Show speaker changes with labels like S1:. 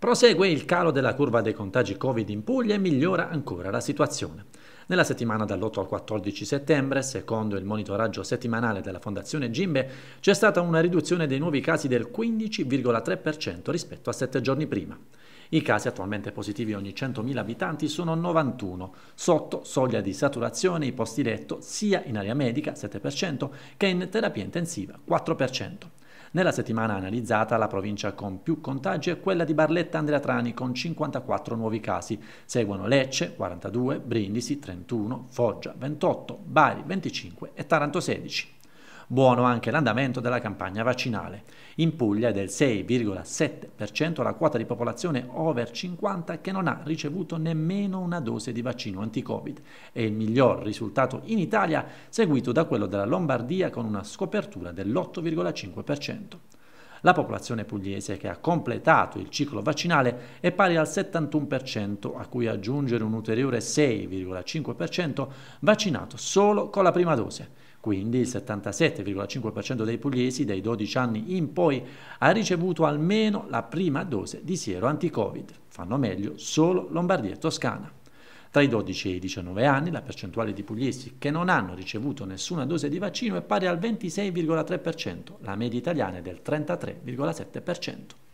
S1: Prosegue il calo della curva dei contagi Covid in Puglia e migliora ancora la situazione. Nella settimana dall'8 al 14 settembre, secondo il monitoraggio settimanale della Fondazione Gimbe, c'è stata una riduzione dei nuovi casi del 15,3% rispetto a sette giorni prima. I casi attualmente positivi ogni 100.000 abitanti sono 91, sotto soglia di saturazione i posti letto sia in area medica 7% che in terapia intensiva 4%. Nella settimana analizzata la provincia con più contagi è quella di Barletta Andrea Trani con 54 nuovi casi. Seguono Lecce 42, Brindisi 31, Foggia 28, Bari 25 e Taranto 16. Buono anche l'andamento della campagna vaccinale. In Puglia è del 6,7% la quota di popolazione over 50 che non ha ricevuto nemmeno una dose di vaccino anti-Covid. È il miglior risultato in Italia, seguito da quello della Lombardia con una scopertura dell'8,5%. La popolazione pugliese che ha completato il ciclo vaccinale è pari al 71%, a cui aggiungere un ulteriore 6,5% vaccinato solo con la prima dose. Quindi il 77,5% dei pugliesi dai 12 anni in poi ha ricevuto almeno la prima dose di siero anti-Covid. Fanno meglio solo Lombardia e Toscana. Tra i 12 e i 19 anni la percentuale di pugliesi che non hanno ricevuto nessuna dose di vaccino è pari al 26,3%, la media italiana è del 33,7%.